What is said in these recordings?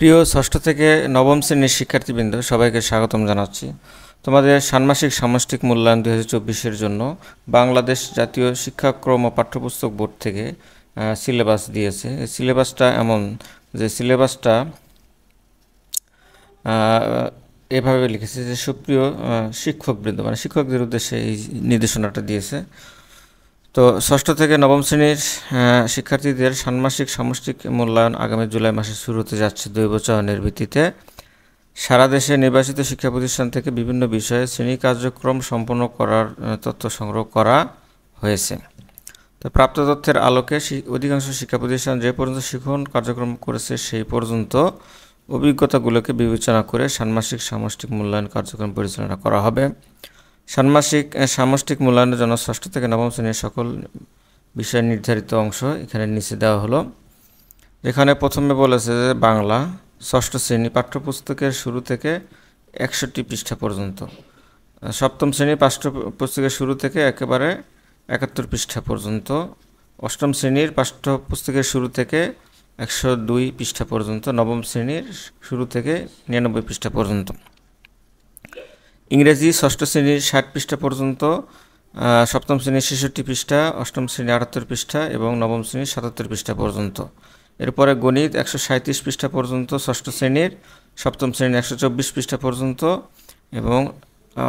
প্রিয় ষষ্ঠ থেকে নবম শ্রেণীর শিক্ষার্থীবৃন্দ সবাইকে স্বাগতম জানাচ্ছি তোমাদের ষান্মাসিক সামষ্টিক মূল্যায়ন দু হাজার জন্য বাংলাদেশ জাতীয় শিক্ষাক্রম ও পাঠ্যপুস্তক বোর্ড থেকে সিলেবাস দিয়েছে সিলেবাসটা এমন যে সিলেবাসটা এভাবে লিখেছে যে সুপ্রিয় শিক্ষকবৃন্দ মানে শিক্ষকদের উদ্দেশ্যে এই নির্দেশনাটা দিয়েছে তো ষষ্ঠ থেকে নবম শ্রেণীর শিক্ষার্থীদের ষান্মাসিক সামষ্টিক মূল্যায়ন আগামী জুলাই মাসে শুরু হতে যাচ্ছে বছরের ভিত্তিতে সারা দেশে নির্বাচিত শিক্ষা প্রতিষ্ঠান থেকে বিভিন্ন বিষয়ে শ্রেণী কার্যক্রম সম্পন্ন করার তথ্য সংগ্রহ করা হয়েছে তো প্রাপ্ত তথ্যের আলোকে অধিকাংশ শিক্ষা প্রতিষ্ঠান যে পর্যন্ত শিখন কার্যক্রম করেছে সেই পর্যন্ত অভিজ্ঞতাগুলোকে বিবেচনা করে ষান্মাসিক সামষ্টিক মূল্যায়ন কার্যক্রম পরিচালনা করা হবে ষান্মাসিক সামষ্টিক মূল্যায়নের জন্য ষষ্ঠ থেকে নবম শ্রেণীর সকল বিষয় নির্ধারিত অংশ এখানে নিচে দেওয়া হলো এখানে প্রথমে বলেছে যে বাংলা ষষ্ঠ শ্রেণী পাঠ্যপুস্তকের শুরু থেকে একষট্টি পৃষ্ঠা পর্যন্ত সপ্তম শ্রেণী পাঠ্যপুস্তকের শুরু থেকে একেবারে একাত্তর পৃষ্ঠা পর্যন্ত অষ্টম শ্রেণীর পাঠ্যপুস্তকের শুরু থেকে একশো দুই পৃষ্ঠা পর্যন্ত নবম শ্রেণীর শুরু থেকে নিরানব্বই পৃষ্ঠা পর্যন্ত ইংরেজি ষষ্ঠ শ্রেণীর ষাট পৃষ্ঠা পর্যন্ত সপ্তম শ্রেণীর ছেষট্টি পৃষ্ঠা অষ্টম শ্রেণীর আটাত্তর পৃষ্ঠা এবং নবম শ্রেণীর সাতাত্তর পৃষ্ঠা পর্যন্ত এরপরে গণিত একশো সাঁত্রিশ পৃষ্ঠা পর্যন্ত ষষ্ঠ শ্রেণীর সপ্তম শ্রেণীর একশো চব্বিশ পৃষ্ঠা পর্যন্ত এবং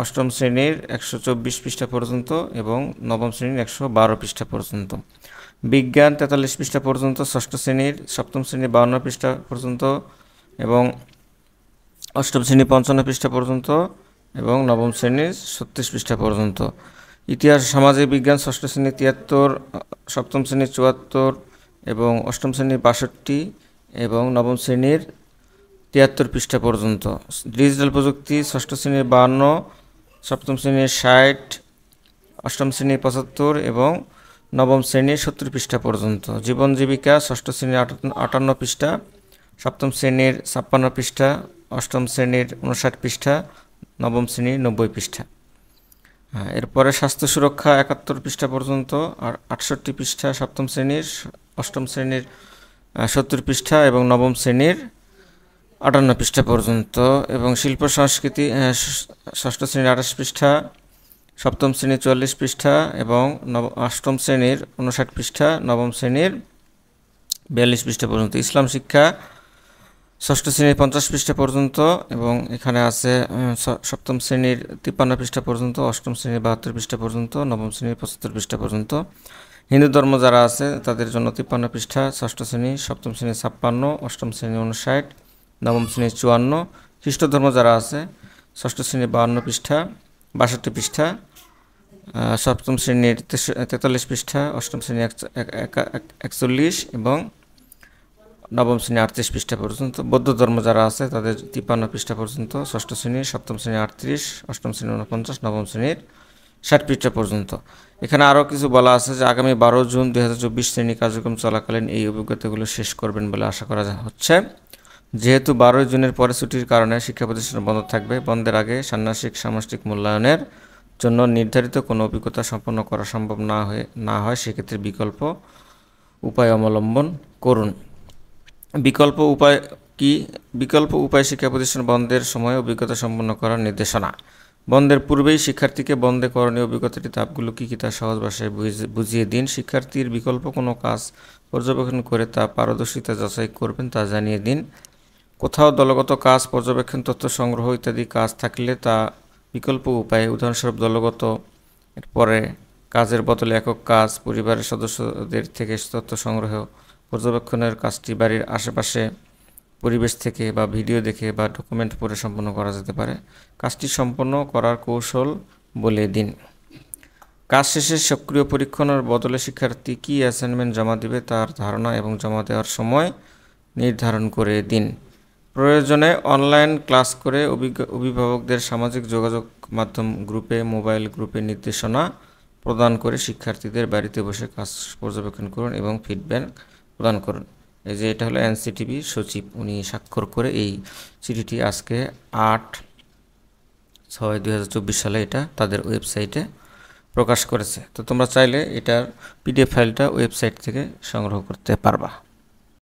অষ্টম শ্রেণীর একশো চব্বিশ পৃষ্ঠা পর্যন্ত এবং নবম শ্রেণীর একশো বারো পৃষ্ঠা পর্যন্ত বিজ্ঞান তেতাল্লিশ পৃষ্ঠা পর্যন্ত ষষ্ঠ শ্রেণীর সপ্তম শ্রেণীর বাউন্ন পৃষ্ঠা পর্যন্ত এবং অষ্টম শ্রেণী পঞ্চান্ন পৃষ্ঠা পর্যন্ত এবং নবম শ্রেণীর ছত্রিশ পৃষ্ঠা পর্যন্ত ইতিহাস সামাজিক বিজ্ঞান ষষ্ঠ শ্রেণী তিয়াত্তর সপ্তম শ্রেণী চুয়াত্তর এবং অষ্টম শ্রেণীর বাষট্টি এবং নবম শ্রেণীর তিয়াত্তর পৃষ্ঠা পর্যন্ত ডিজিটাল প্রযুক্তি ষষ্ঠ শ্রেণীর বান্ন সপ্তম শ্রেণীর ষাট অষ্টম শ্রেণীর পঁচাত্তর এবং নবম শ্রেণীর সত্তর পৃষ্ঠা পর্যন্ত জীবন জীবিকা ষষ্ঠ শ্রেণীর আটান্ন পৃষ্ঠা সপ্তম শ্রেণীর ছাপ্পান্ন পৃষ্ঠা অষ্টম শ্রেণীর উনষাট পৃষ্ঠা নবম শ্রেণীর নব্বই পৃষ্ঠা হ্যাঁ, এরপরে স্বাস্থ্য সুরক্ষা একাত্তর পৃষ্ঠা পর্যন্ত আর আটষট্টি পৃষ্ঠা সপ্তম শ্রেণীর অষ্টম শ্রেণীর সত্তর পৃষ্ঠা এবং নবম শ্রেণীর আটান্ন পৃষ্ঠা পর্যন্ত এবং শিল্প সংস্কৃতি ষষ্ঠ শ্রেণীর আঠাশ পৃষ্ঠা সপ্তম শ্রেণীর চুয়াল্লিশ পৃষ্ঠা এবং নব অষ্টম শ্রেণীর উনষাট পৃষ্ঠা নবম শ্রেণীর বিয়াল্লিশ পৃষ্ঠা পর্যন্ত ইসলাম শিক্ষা ষষ্ঠ শ্রেণীর পঞ্চাশ পৃষ্ঠা পর্যন্ত এবং এখানে আছে সপ্তম শ্রেণীর তিপ্পান্ন পৃষ্ঠা পর্যন্ত অষ্টম শ্রেণীর বাহাত্তর পৃষ্ঠা পর্যন্ত নবম শ্রেণীর পঁচাত্তর পৃষ্ঠা পর্যন্ত হিন্দু ধর্ম যারা আছে তাদের জন্য তিপ্পান্ন পৃষ্ঠা ষষ্ঠ শ্রেণী সপ্তম শ্রেণী ছাপ্পান্ন অষ্টম শ্রেণী উনষাট নবম শ্রেণী চুয়ান্ন খ্রিস্ট ধর্ম যারা আছে ষষ্ঠ শ্রেণীর বাহান্ন পৃষ্ঠা বাষট্টি পৃষ্ঠা সপ্তম শ্রেণীর তেতাল্লিশ পৃষ্ঠা অষ্টম শ্রেণী একচল্লিশ এবং নবম শ্রেণী আটত্রিশ পৃষ্ঠা পর্যন্ত বৌদ্ধ ধর্ম যারা আছে তাদের তিপ্পান্ন পৃষ্ঠা পর্যন্ত ষষ্ঠ শ্রেণী সপ্তম শ্রেণী আটত্রিশ অষ্টম শ্রেণী উনপঞ্চাশ নবম শ্রেণীর ষাট পৃষ্ঠা পর্যন্ত এখানে আরও কিছু বলা আছে যে আগামী বারো জুন দুই শ্রেণী কার্যক্রম চলাকালীন এই অভিজ্ঞতাগুলো শেষ করবেন বলে আশা করা হচ্ছে যেহেতু বারোই জুনের পরে ছুটির কারণে শিক্ষা প্রতিষ্ঠান বন্ধ থাকবে বন্ধের আগে ষান্মাসিক সামষ্টিক মূল্যায়নের জন্য নির্ধারিত কোনো অভিজ্ঞতা সম্পন্ন করা সম্ভব না হয়ে না হয় সেক্ষেত্রে বিকল্প উপায় অবলম্বন করুন বিকল্প উপায় কি বিকল্প উপায় শিক্ষা প্রতিষ্ঠান বন্ধের সময় অভিজ্ঞতা সম্পন্ন করার নির্দেশনা বন্ধের পূর্বেই শিক্ষার্থীকে বন্ধে করণীয় অভিজ্ঞতাটি তাপগুলো কী কী তা সহজ ভাষায় বুঝিয়ে দিন শিক্ষার্থীর বিকল্প কোনো কাজ পর্যবেক্ষণ করে তা পারদর্শিতা যাচাই করবেন তা জানিয়ে দিন কোথাও দলগত কাজ পর্যবেক্ষণ তথ্য সংগ্রহ ইত্যাদি কাজ থাকলে তা বিকল্প উপায়ে উদাহরণস্বরূপ দলগত পরে কাজের বদলে একক কাজ পরিবারের সদস্যদের থেকে তথ্য সংগ্রহ পর্যবেক্ষণের কাজটি বাড়ির আশেপাশে পরিবেশ থেকে বা ভিডিও দেখে বা ডকুমেন্ট পড়ে সম্পন্ন করা যেতে পারে কাজটি সম্পন্ন করার কৌশল বলে দিন কাজ শেষে সক্রিয় পরীক্ষণের বদলে শিক্ষার্থী কী অ্যাসাইনমেন্ট জমা দেবে তার ধারণা এবং জমা দেওয়ার সময় নির্ধারণ করে দিন প্রয়োজনে অনলাইন ক্লাস করে অভিভাবকদের সামাজিক যোগাযোগ মাধ্যম গ্রুপে মোবাইল গ্রুপে নির্দেশনা প্রদান করে শিক্ষার্থীদের বাড়িতে বসে কাজ পর্যবেক্ষণ করুন এবং ফিডব্যাক প্রদান করুন এই যে এটা হলো এনসিটিভি সচিব উনি স্বাক্ষর করে এই চিঠিটি আজকে আট ছয় দুই সালে এটা তাদের ওয়েবসাইটে প্রকাশ করেছে তো তোমরা চাইলে এটার পিডিএফ ফাইলটা ওয়েবসাইট থেকে সংগ্রহ করতে পারবা